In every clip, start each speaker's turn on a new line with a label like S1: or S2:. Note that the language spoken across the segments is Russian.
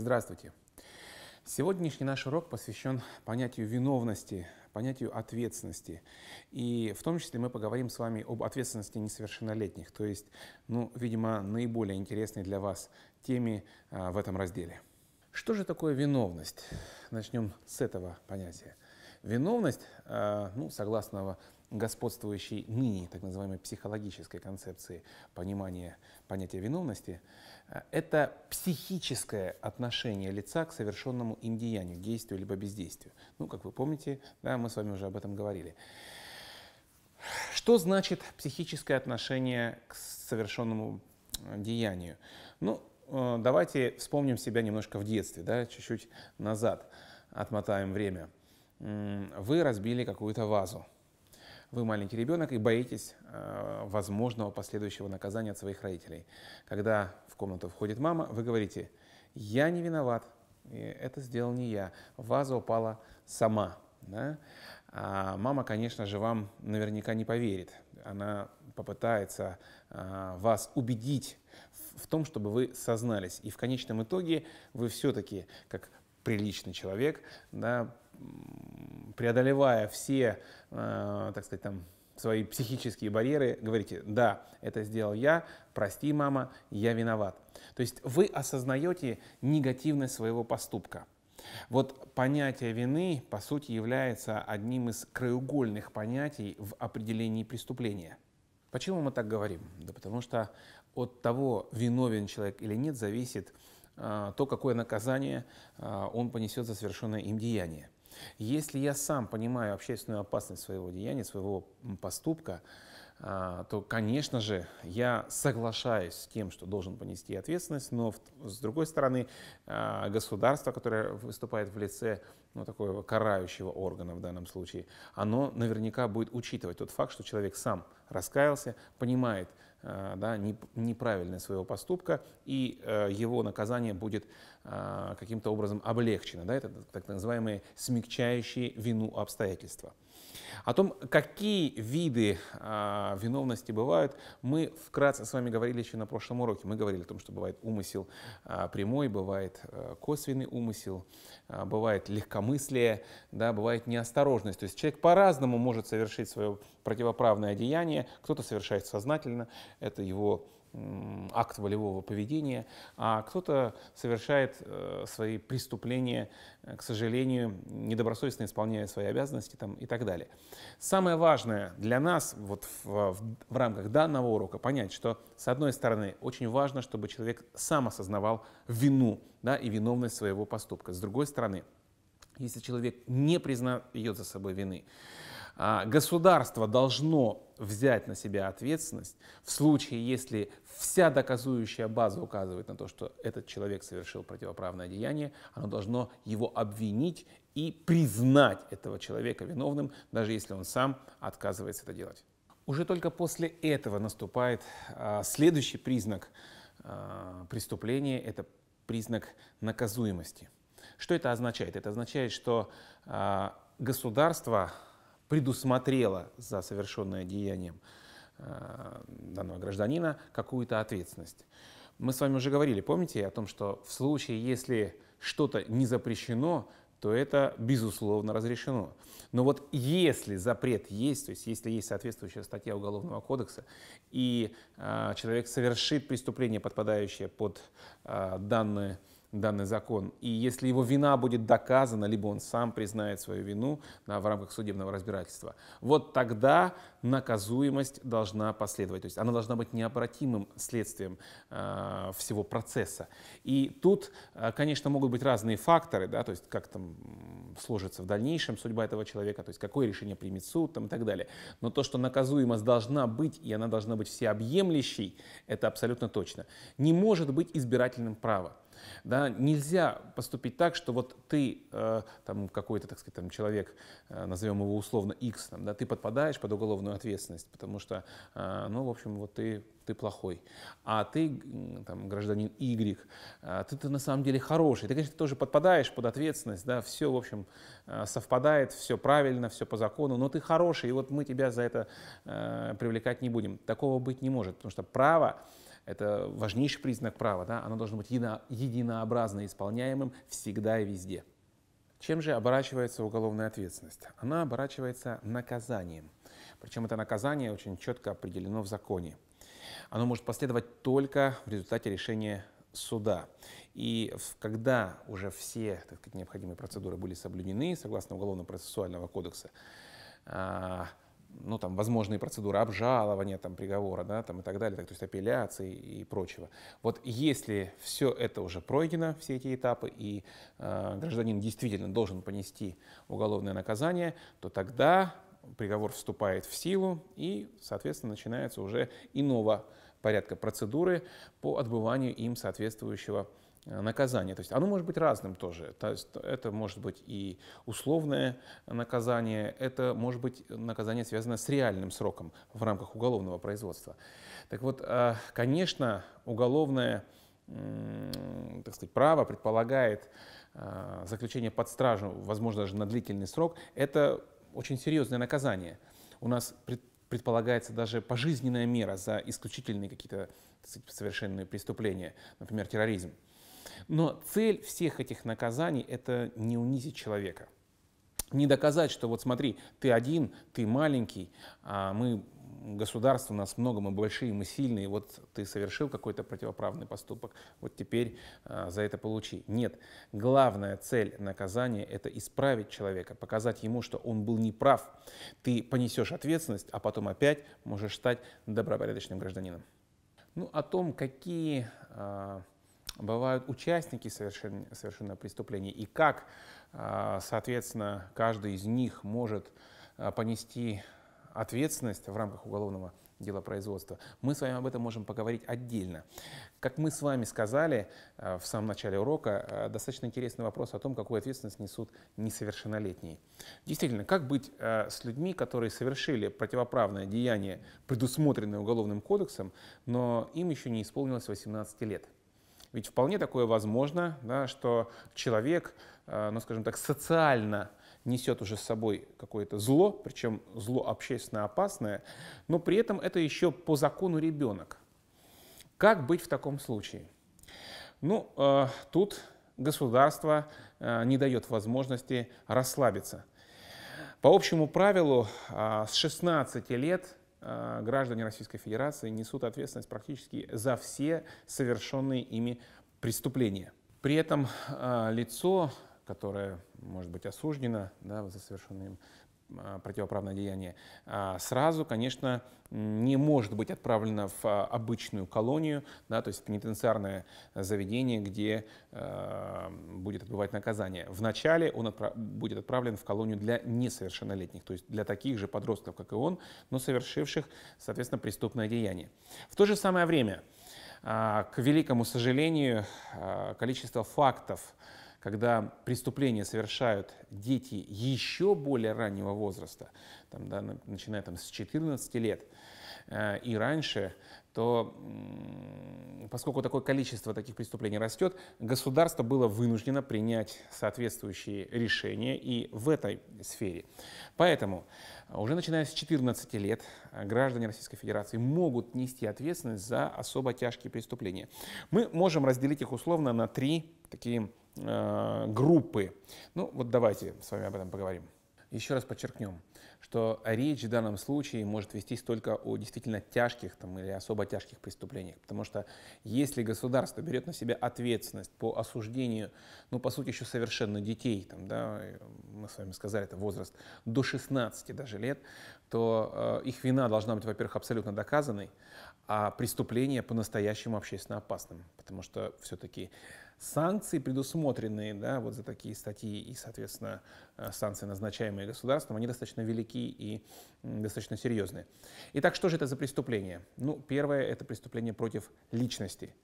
S1: Здравствуйте! Сегодняшний наш урок посвящен понятию виновности, понятию ответственности. И в том числе мы поговорим с вами об ответственности несовершеннолетних, то есть, ну, видимо, наиболее интересной для вас теме а, в этом разделе. Что же такое виновность? Начнем с этого понятия. Виновность, а, ну, согласно господствующей ныне так называемой психологической концепции понимания понятия виновности, э, это психическое отношение лица к совершенному им деянию, действию либо бездействию. Ну, как вы помните, да, мы с вами уже об этом говорили. Что значит психическое отношение к совершенному э, деянию? Ну, э, давайте вспомним себя немножко в детстве, да, чуть-чуть назад отмотаем время. Вы разбили какую-то вазу, вы маленький ребенок и боитесь э, возможного последующего наказания от своих родителей. Когда в комнату входит мама, вы говорите, я не виноват, это сделал не я, ваза упала сама. Да? А мама, конечно же, вам наверняка не поверит. Она попытается э, вас убедить в том, чтобы вы сознались. И в конечном итоге вы все-таки, как приличный человек, да, преодолевая все, э, так сказать, там, свои психические барьеры, говорите, да, это сделал я, прости, мама, я виноват. То есть вы осознаете негативность своего поступка. Вот понятие вины, по сути, является одним из краеугольных понятий в определении преступления. Почему мы так говорим? Да потому что от того, виновен человек или нет, зависит а, то, какое наказание а, он понесет за совершенное им деяние. Если я сам понимаю общественную опасность своего деяния, своего поступка, а, то, конечно же, я соглашаюсь с тем, что должен понести ответственность, но, с другой стороны, а, государство, которое выступает в лице ну, такого карающего органа в данном случае, оно наверняка будет учитывать тот факт, что человек сам раскаялся, понимает, Э, да, неправильное своего поступка, и э, его наказание будет э, каким-то образом облегчено. Да, это так называемые смягчающие вину обстоятельства. О том, какие виды виновности бывают, мы вкратце с вами говорили еще на прошлом уроке. Мы говорили о том, что бывает умысел прямой, бывает косвенный умысел, бывает легкомыслие, да, бывает неосторожность. То есть человек по-разному может совершить свое противоправное деяние, кто-то совершает сознательно, это его акт волевого поведения, а кто-то совершает э, свои преступления, э, к сожалению, недобросовестно исполняя свои обязанности там, и так далее. Самое важное для нас вот в, в, в рамках данного урока понять, что, с одной стороны, очень важно, чтобы человек сам осознавал вину да, и виновность своего поступка. С другой стороны, если человек не признает за собой вины, а, государство должно взять на себя ответственность в случае, если вся доказующая база указывает на то, что этот человек совершил противоправное деяние, оно должно его обвинить и признать этого человека виновным, даже если он сам отказывается это делать. Уже только после этого наступает а, следующий признак а, преступления – это признак наказуемости. Что это означает? Это означает, что а, государство предусмотрела за совершенное деянием э, данного гражданина какую-то ответственность. Мы с вами уже говорили, помните, о том, что в случае, если что-то не запрещено, то это, безусловно, разрешено. Но вот если запрет есть, то есть если есть соответствующая статья Уголовного кодекса, и э, человек совершит преступление, подпадающее под э, данные данный закон. И если его вина будет доказана, либо он сам признает свою вину да, в рамках судебного разбирательства, вот тогда наказуемость должна последовать. То есть она должна быть необратимым следствием э, всего процесса. И тут, а, конечно, могут быть разные факторы, да, то есть как там сложится в дальнейшем судьба этого человека, то есть какое решение примет суд там, и так далее. Но то, что наказуемость должна быть, и она должна быть всеобъемлющей, это абсолютно точно. Не может быть избирательным право. Да? Нельзя поступить так, что вот ты, э, там, какой-то, так сказать, там, человек, э, назовем его условно X, там, да, ты подпадаешь под уголовную ответственность, потому что, э, ну, в общем, вот ты ты плохой, а ты, там, гражданин Y, э, ты, ты на самом деле хороший. Ты, конечно, тоже подпадаешь под ответственность, да, все, в общем, э, совпадает, все правильно, все по закону, но ты хороший, и вот мы тебя за это э, привлекать не будем. Такого быть не может, потому что право это важнейший признак права, да? оно должно быть едино, единообразно исполняемым всегда и везде. Чем же оборачивается уголовная ответственность? Она оборачивается наказанием. Причем это наказание очень четко определено в законе. Оно может последовать только в результате решения суда. И когда уже все так сказать, необходимые процедуры были соблюдены, согласно Уголовно-процессуального кодекса, а, ну, там, возможные процедуры обжалования там, приговора да, там, и так далее, так, то есть апелляции и прочего. Вот если все это уже пройдено, все эти этапы, и э, гражданин действительно должен понести уголовное наказание, то тогда приговор вступает в силу и, соответственно, начинается уже иного порядка процедуры по отбыванию им соответствующего наказания Э, наказание. То есть оно может быть разным тоже. То есть это может быть и условное наказание, это может быть наказание, связанное с реальным сроком в рамках уголовного производства. Так вот, э, конечно, уголовное так сказать, право предполагает э, заключение под стражу, возможно, даже на длительный срок. Это очень серьезное наказание. У нас предполагается даже пожизненная мера за исключительные какие-то совершенные преступления, например, терроризм. Но цель всех этих наказаний – это не унизить человека. Не доказать, что вот смотри, ты один, ты маленький, а мы государство, нас много, мы большие, мы сильные, вот ты совершил какой-то противоправный поступок, вот теперь а, за это получи. Нет, главная цель наказания – это исправить человека, показать ему, что он был неправ. Ты понесешь ответственность, а потом опять можешь стать добропорядочным гражданином. Ну, о том, какие а, бывают участники совершенно, совершенно преступлений и как, а, соответственно, каждый из них может а, понести ответственность в рамках уголовного дела производства. Мы с вами об этом можем поговорить отдельно. Как мы с вами сказали а, в самом начале урока, достаточно интересный вопрос о том, какую ответственность несут несовершеннолетние. Действительно, как быть с людьми, которые совершили противоправное деяние, предусмотренное Уголовным кодексом, но им еще не исполнилось 18 лет? Ведь вполне такое возможно, да, что человек, э, ну скажем так, социально несет уже с собой какое-то зло, причем зло общественно опасное, но при этом это еще по закону ребенок. Как быть в таком случае? Ну, э, тут государство э, не дает возможности расслабиться. По общему правилу, э, с 16 лет Э, граждане Российской Федерации несут ответственность практически за все совершенные ими преступления. При этом э, лицо, которое может быть осуждено да, за совершенные а, противоправное деяние, а, сразу, конечно, не может быть отправлено в а, обычную колонию, да, то есть пенитенциарное заведение, где э, будет отбывать наказание. Вначале он отпра- будет отправлен в колонию для несовершеннолетних, то есть для таких же подростков, как и он, но совершивших, соответственно, преступное деяние. В то же самое время, э, к великому сожалению, э, количество фактов, когда преступления совершают дети еще более раннего возраста, там, да, начиная там, с 14 лет э, и раньше, то поскольку такое количество таких преступлений растет, государство было вынуждено принять соответствующие решения и в этой сфере. Поэтому уже начиная с 14 лет граждане Российской Федерации могут нести ответственность за особо тяжкие преступления. Мы можем разделить их условно на три такие Э, группы. Ну вот давайте с вами об этом поговорим. Еще раз подчеркнем, что речь в данном случае может вестись только о действительно тяжких там, или особо тяжких преступлениях. Потому что если государство берет на себя ответственность по осуждению, ну, по сути, еще совершенно детей, там, да, мы с вами сказали, это возраст до 16 даже лет, то э, их вина должна быть, во-первых, абсолютно доказанной, а преступление по-настоящему общественно опасным. Потому что все-таки санкции, предусмотренные да, вот за такие статьи и, соответственно, э, санкции, назначаемые государством, они достаточно велики и достаточно серьезные. Итак, что же это за преступление? Ну, первое — это преступление против личности.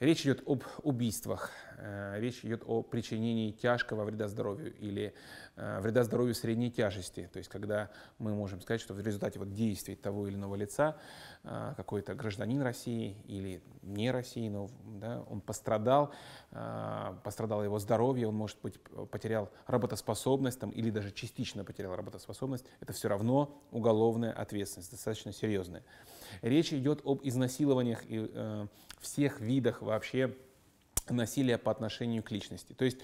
S1: Речь идет об убийствах Э, речь идет о причинении тяжкого вреда здоровью или э, вреда здоровью средней тяжести. То есть когда мы можем сказать, что в результате вот действий того или иного лица э, какой-то гражданин России или не России, но да, он пострадал, пострадало его здоровье, он, может быть, потерял работоспособность там, или даже частично потерял работоспособность. Это все равно уголовная ответственность, достаточно серьезная. Речь идет об изнасилованиях и э, всех видах вообще насилия по отношению к личности. То есть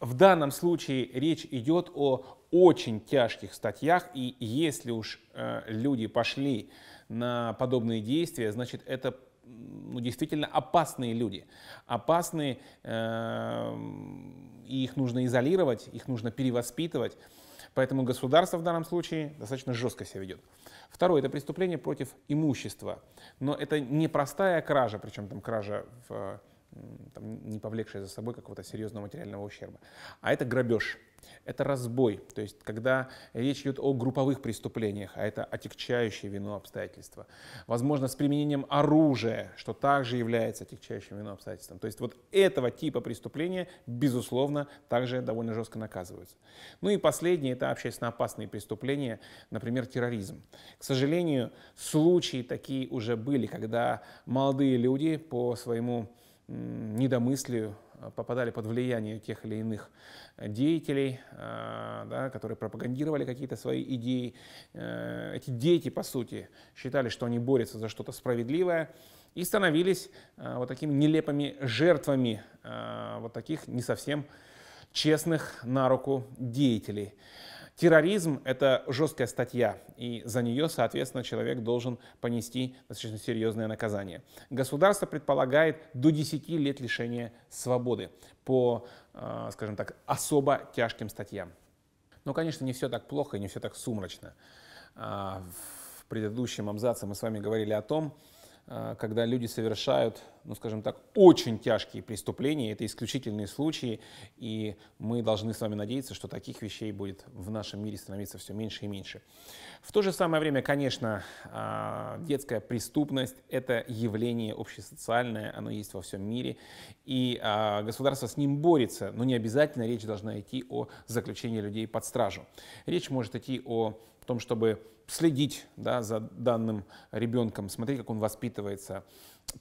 S1: в данном случае речь идет о очень тяжких статьях, и если уж э, люди пошли на подобные действия, значит это ну, действительно опасные люди. Опасные, э, и их нужно изолировать, их нужно перевоспитывать. Поэтому государство в данном случае достаточно жестко себя ведет. Второе – это преступление против имущества. Но это не простая кража, причем там кража в там, не повлекшее за собой какого-то серьезного материального ущерба. А это грабеж, это разбой, то есть когда речь идет о групповых преступлениях, а это отягчающее вину обстоятельства. Возможно, с применением оружия, что также является отягчающим вину обстоятельством. То есть вот этого типа преступления, безусловно, также довольно жестко наказываются. Ну и последнее – это общественно опасные преступления, например, терроризм. К сожалению, случаи такие уже были, когда молодые люди по своему недомыслию, а, попадали под влияние тех или иных э, деятелей, а, да, которые пропагандировали какие-то свои идеи. Э, эти дети, по сути, считали, что они борются за что-то справедливое и становились а, вот такими нелепыми жертвами вот таких не совсем честных на руку деятелей. Терроризм — это жесткая статья, и за нее, соответственно, человек должен понести достаточно серьезное наказание. Государство предполагает до 10 лет лишения свободы по, э, скажем так, особо тяжким статьям. Но, конечно, не все так плохо и не все так сумрачно. А, в предыдущем абзаце мы с вами говорили о том, Э, когда люди совершают, ну скажем так, очень тяжкие преступления, это исключительные случаи, и мы должны с вами надеяться, что таких вещей будет в нашем мире становиться все меньше и меньше. В то же самое время, конечно, а, детская преступность — это явление общесоциальное, оно есть во всем мире, и а, государство с ним борется, но не обязательно речь должна идти о заключении людей под стражу. Речь может идти о в том, чтобы следить да, за данным ребенком, смотреть, как он воспитывается,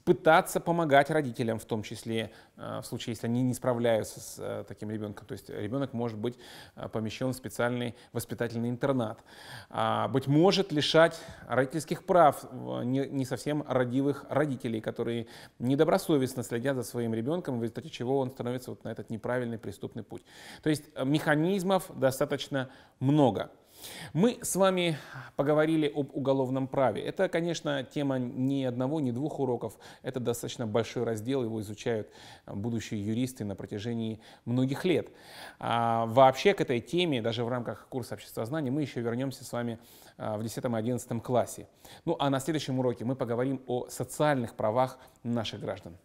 S1: пытаться помогать родителям, в том числе э, в случае, если они не справляются с э, таким ребенком. То есть ребенок может быть э, помещен в специальный воспитательный интернат. А, быть может, лишать родительских прав не совсем родивых родителей, которые недобросовестно следят за своим ребенком, в результате чего он становится вот на этот неправильный преступный путь. То есть механизмов достаточно много. Мы с вами поговорили об уголовном праве. Это, конечно, тема ни одного, ни двух уроков. Это достаточно большой раздел, его изучают э, будущие юристы на протяжении многих лет. А вообще к этой теме, даже в рамках курса обществознания, мы еще вернемся с вами э, в 10-11 классе. Ну а на следующем уроке мы поговорим о социальных правах наших граждан.